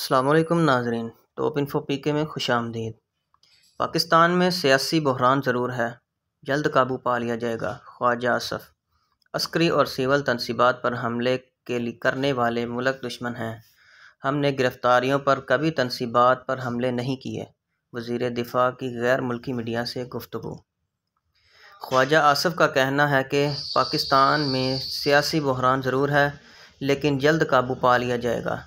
अल्लाम नाजरीन top info P के में खुश आमदीद पाकिस्तान में सियासी बहरान ज़रूर है जल्द काबू पा लिया जाएगा ख्वाजा आसफ अस्करी और सिविल तनसीबात पर हमले के लिए करने वाले मुलक दुश्मन हैं हमने गिरफ़्तारियों पर कभी तनसीबात पर हमले नहीं किए वजीर दिफा की गैर मुल्की मीडिया से गुफ्तु ख्वाजा आसफ का कहना है कि पाकिस्तान में सियासी बहरान ज़रूर है लेकिन जल्द काबू पा लिया जाएगा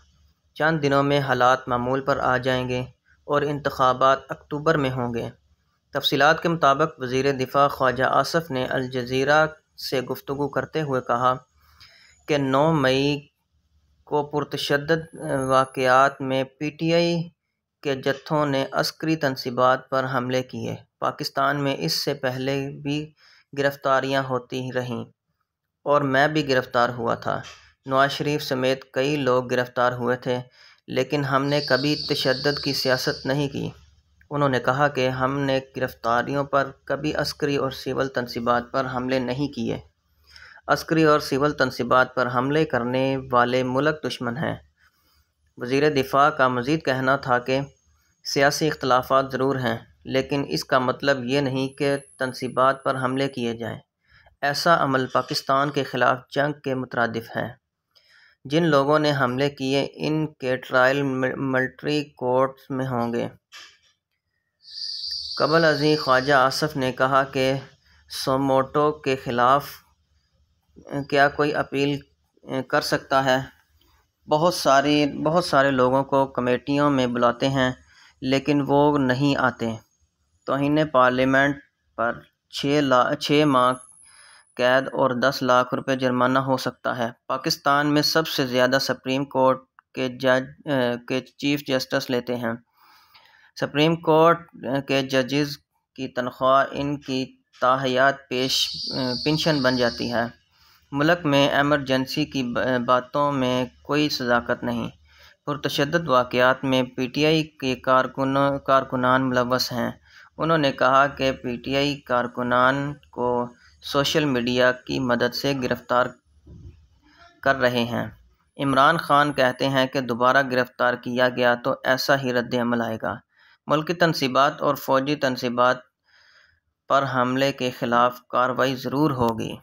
चंद दिनों में हालात मामूल पर आ जाएंगे और इंतबात अक्टूबर में होंगे तफसीत के मुताबिक वज़ीर दिफ़ा ख्वाजा आसफ़ ने अलज़ीरा से गुफ्तु करते हुए कहा कि नौ मई को पुरतशद वाक़ात में पी टी आई के जत्थों ने अस्करी तनसीबात पर हमले किए पाकिस्तान में इससे पहले भी गिरफ़्तारियाँ होती रहीं और मैं भी गिरफ़्तार हुआ था नवाज शरीफ समेत कई लोग गिरफ़्तार हुए थे लेकिन हमने कभी तशद की सियासत नहीं की उन्होंने कहा कि हमने गिरफ़्तारियों पर कभी अस्करी और सिविल तनसीबात पर हमले नहीं किए अस्करी और सिविल तनसीबात पर हमले करने वाले मुलक दुश्मन हैं वजीर दिफ़ा का मज़ीद कहना था कि सियासी अख्तिलाफ़ ज़रूर हैं लेकिन इसका मतलब ये नहीं कि तनसीबात पर हमले किए जाएँ ऐसा अमल पाकिस्तान के ख़िलाफ़ जंग के मुतरद है जिन लोगों ने हमले किए इनके ट्रायल मिल्ट्री कोर्ट्स में होंगे कबल अजी ख्वाजा आसफ़ ने कहा कि सोमोटो के ख़िलाफ़ क्या कोई अपील कर सकता है बहुत सारी बहुत सारे लोगों को कमेटियों में बुलाते हैं लेकिन वो नहीं आते तोहन पार्लियामेंट पर छः ला छः माह कैद और दस लाख रुपये जुर्माना हो सकता है पाकिस्तान में सबसे ज़्यादा सुप्रीम कोर्ट के जज के चीफ जस्टिस लेते हैं सुप्रीम कोर्ट के जजेस की तनख्वाह इनकी ताहयात पेश पेंशन बन जाती है मुल्क में एमरजेंसी की बातों में कोई सदाकत नहीं पुरतशद वाक़ात में पी टी आई के कारकुन कारकुनान मुलवस हैं उन्होंने कहा कि पी टी आई कारकुनान को सोशल मीडिया की मदद से गिरफ़्तार कर रहे हैं इमरान खान कहते हैं कि दोबारा गिरफ़्तार किया गया तो ऐसा ही रद्द अमल आएगा मुल्की तनसीबात और फौजी तनसीबात पर हमले के ख़िलाफ़ कार्रवाई ज़रूर होगी